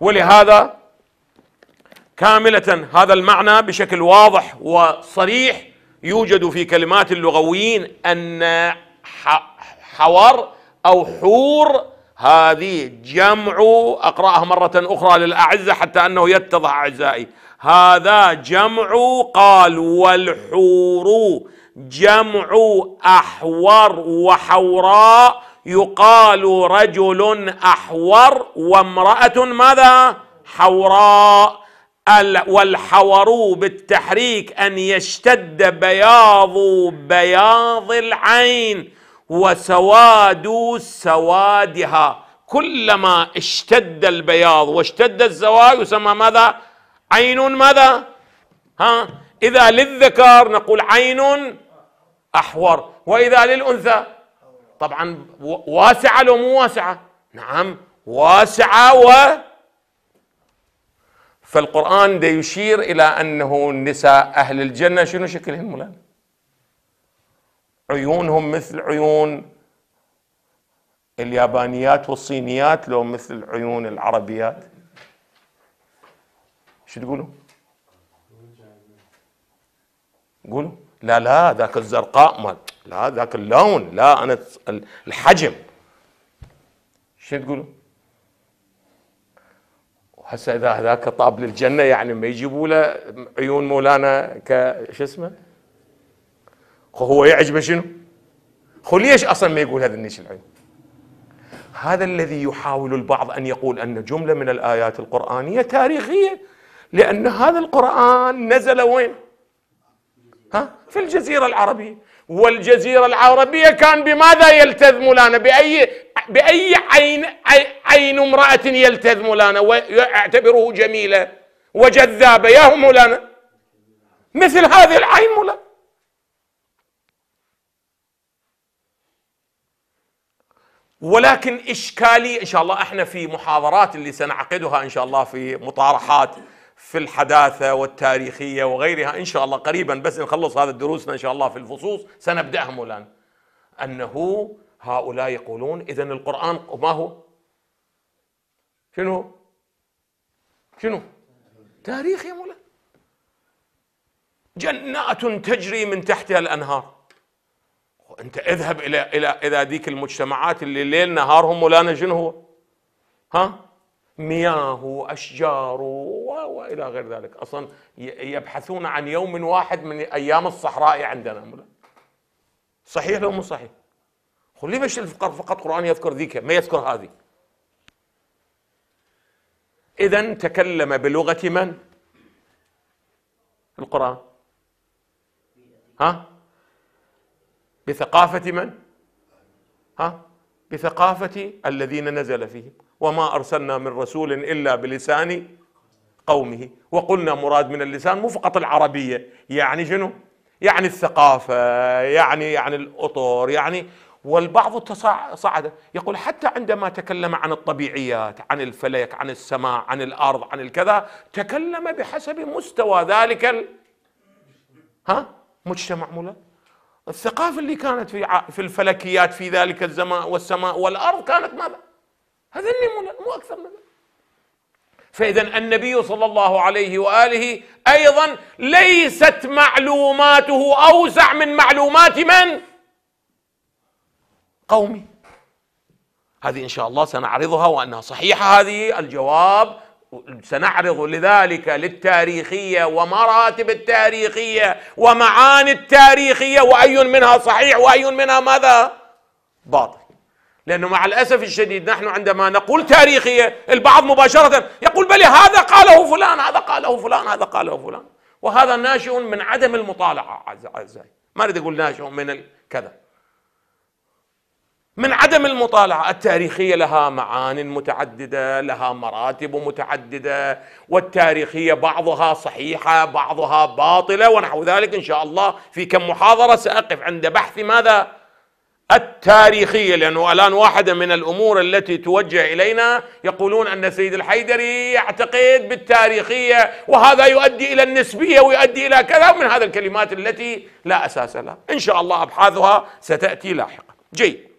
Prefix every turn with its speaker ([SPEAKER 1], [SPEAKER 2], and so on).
[SPEAKER 1] ولهذا كاملة هذا المعنى بشكل واضح وصريح يوجد في كلمات اللغويين أن حور أو حور هذه جمع أقرأها مرة أخرى للأعزة حتى أنه يتضح أعزائي هذا جمع قال والحور جمع أحور وحوراء يقال رجل أحور وامرأة ماذا حوراء والحور بالتحريك أن يشتد بياض بياض العين وسواد سوادها كلما اشتد البياض واشتد الزواج يسمى ماذا عين ماذا ها إذا للذكر نقول عين أحور وإذا للأنثى طبعا واسعة لو مو واسعة نعم واسعة و فالقرآن ده يشير إلى أنه النساء أهل الجنة شنو شكلهم الآن عيونهم مثل عيون اليابانيات والصينيات لو مثل عيون العربيات شو تقولوا قولوا لا لا ذاك الزرقاء مال لا ذاك اللون لا انا الحجم شو تقولوا؟ وهسه اذا هذاك طاب للجنه يعني ما يجيبوا له عيون مولانا ك شو اسمه؟ هو يعجبه شنو؟ خو ليش اصلا ما يقول هذا النيش العيون؟ هذا الذي يحاول البعض ان يقول ان جمله من الايات القرانيه تاريخيه لان هذا القران نزل وين؟ ها في الجزيرة العربية والجزيرة العربية كان بماذا يلتذ مولانا بأي بأي عين عين امرأة يلتذ مولانا ويعتبره جميلة وجذابة يا مولانا مثل هذه العين مولانا ولكن إشكالي إن شاء الله إحنا في محاضرات اللي سنعقدها إن شاء الله في مطارحات في الحداثة والتاريخية وغيرها إن شاء الله قريبا بس نخلص هذا دروسنا إن شاء الله في الفصوص سنبدأها الآن أنه هؤلاء يقولون إذا القرآن ما هو شنو شنو تاريخ يا مولانا جنات تجري من تحتها الأنهار أنت اذهب إلى إلى إلى ذيك المجتمعات اللي ليل نهارهم مولانا شنو هو ها مياه واشجار والى غير ذلك اصلا يبحثون عن يوم واحد من ايام الصحراء عندنا صحيح لو مو صحيح خل لي مش فقط قران يذكر ذيك ما يذكر هذه اذا تكلم بلغه من القران ها بثقافه من ها بثقافه الذين نزل فيهم وما ارسلنا من رسول الا بلسان قومه وقلنا مراد من اللسان مو فقط العربيه يعني شنو؟ يعني الثقافه يعني يعني الاطر يعني والبعض صعد يقول حتى عندما تكلم عن الطبيعيات عن الفلك عن السماء عن الارض عن الكذا تكلم بحسب مستوى ذلك ال... ها مجتمع مولا الثقافه اللي كانت في في الفلكيات في ذلك الزمان والسماء والارض كانت ماذا هذا اللي مو أكثر من ذلك فإذا النبي صلى الله عليه وآله أيضا ليست معلوماته أوسع من معلومات من؟ قومي هذه إن شاء الله سنعرضها وأنها صحيحة هذه الجواب سنعرض لذلك للتاريخية ومراتب التاريخية ومعاني التاريخية وأي منها صحيح وأي منها ماذا؟ باطل لأنه مع الأسف الشديد نحن عندما نقول تاريخية البعض مباشرة يقول بلى هذا قاله فلان هذا قاله فلان هذا قاله فلان وهذا ناشئ من عدم المطالعة أعزائي ما أريد أقول ناشئ من كذا من عدم المطالعة التاريخية لها معان متعددة لها مراتب متعددة والتاريخية بعضها صحيحة بعضها باطلة ونحو ذلك إن شاء الله في كم محاضرة سأقف عند بحث ماذا التاريخية لأنه الآن واحدة من الأمور التي توجه إلينا يقولون أن سيد الحيدري يعتقد بالتاريخية وهذا يؤدي إلى النسبية ويؤدي إلى كذا من هذه الكلمات التي لا أساس لها إن شاء الله أبحاثها ستأتي لاحقا جيد